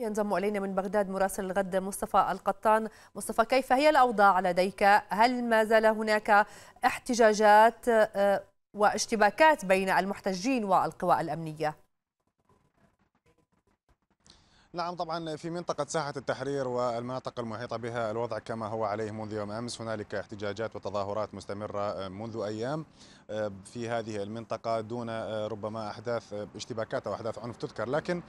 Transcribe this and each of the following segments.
ينضم الينا من بغداد مراسل الغد مصطفى القطان، مصطفى كيف هي الاوضاع لديك؟ هل ما زال هناك احتجاجات آه، واشتباكات بين المحتجين والقوى الامنيه؟ نعم طبعا في منطقة ساحة التحرير والمناطق المحيطة بها الوضع كما هو عليه منذ يوم أمس هنالك احتجاجات وتظاهرات مستمرة منذ أيام في هذه المنطقة دون ربما أحداث اشتباكات أو أحداث عنف تذكر لكن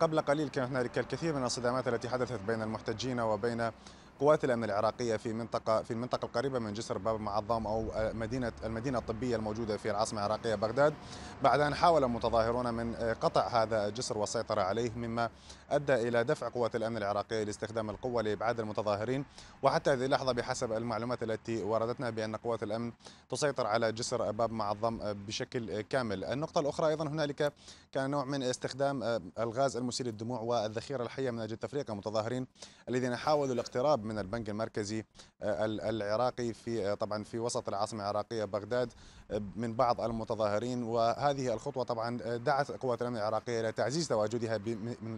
قبل قليل كان هنالك الكثير من الصدامات التي حدثت بين المحتجين وبين قوات الامن العراقيه في منطقه في المنطقه القريبه من جسر باب المعظم او مدينه المدينه الطبيه الموجوده في العاصمه العراقيه بغداد بعد ان حاول متظاهرون من آه، قطع هذا الجسر والسيطره عليه مما ادى الى دفع قوات الامن العراقيه لاستخدام القوه لابعاد المتظاهرين وحتى هذه اللحظه بحسب المعلومات التي وردتنا بان قوات الامن تسيطر على جسر باب معظم آه، بشكل آه، كامل النقطه الاخرى ايضا هنالك كان نوع من استخدام الغاز المسيل الدموع والذخيره الحيه من اجل تفريق المتظاهرين الذين حاولوا الاقتراب من البنك المركزي آه، العراقي في آه، طبعا في وسط العاصمه العراقيه بغداد آه، من بعض المتظاهرين وهذه الخطوه طبعا دعت قوات الامن العراقيه الى تعزيز تواجدها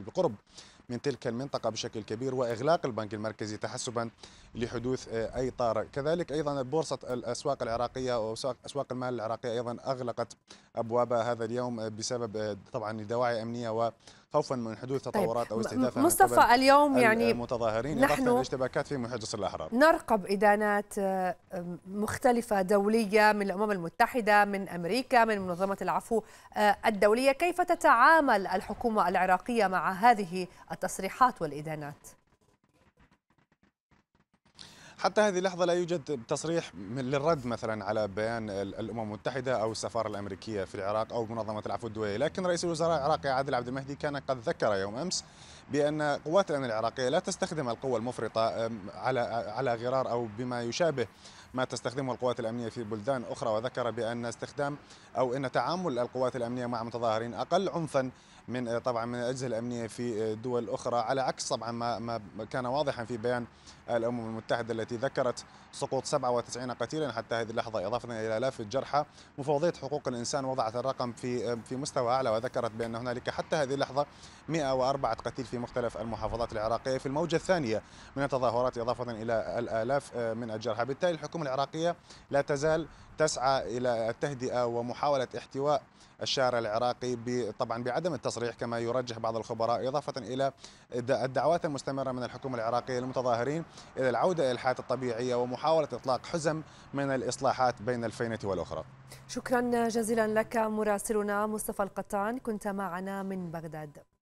بقرب من تلك المنطقة بشكل كبير وإغلاق البنك المركزي تحسبا لحدوث آه، أي طارئ كذلك أيضا بورصة الأسواق العراقية أو أسواق المال العراقية أيضا أغلقت أبوابها هذا اليوم آه، بسبب آه، طبعا دواعي أمنية و خوفا من حدوث طيب، تطورات طيب. او استهداف مصطفى اليوم يعني المتظاهرين نحن الاشتباكات في محجز الاحرار نرقب ادانات مختلفه دوليه من الامم المتحده من امريكا من منظمه العفو الدوليه كيف تتعامل الحكومه العراقيه مع هذه التصريحات والإدانات حتى هذه اللحظة لا يوجد تصريح للرد مثلا على بيان الأمم المتحدة أو السفارة الأمريكية في العراق أو منظمة العفو الدولية لكن رئيس الوزراء العراقي عادل عبد المهدي كان قد ذكر يوم أمس بان قوات الامن العراقيه لا تستخدم القوه المفرطه على على غرار او بما يشابه ما تستخدمه القوات الامنيه في بلدان اخرى وذكر بان استخدام او ان تعامل القوات الامنيه مع متظاهرين اقل عنفا من طبعا من الاجهزه الامنيه في دول اخرى على عكس طبعا ما ما كان واضحا في بيان الامم المتحده التي ذكرت سقوط 97 قتيلا حتى هذه اللحظه اضافه الى الاف الجرحى مفوضيه حقوق الانسان وضعت الرقم في في مستوى اعلى وذكرت بان هنالك حتى هذه اللحظه 104 قتيل في في مختلف المحافظات العراقية في الموجة الثانية من التظاهرات إضافة إلى الآلاف من الجرحى بالتالي الحكومة العراقية لا تزال تسعى إلى التهدئة ومحاولة احتواء الشارع العراقي طبعا بعدم التصريح كما يرجح بعض الخبراء إضافة إلى الدعوات المستمرة من الحكومة العراقية للمتظاهرين إلى العودة إلى الحياة الطبيعية ومحاولة إطلاق حزم من الإصلاحات بين الفينة والأخرى شكرا جزيلا لك مراسلنا مصطفى القطان كنت معنا من بغداد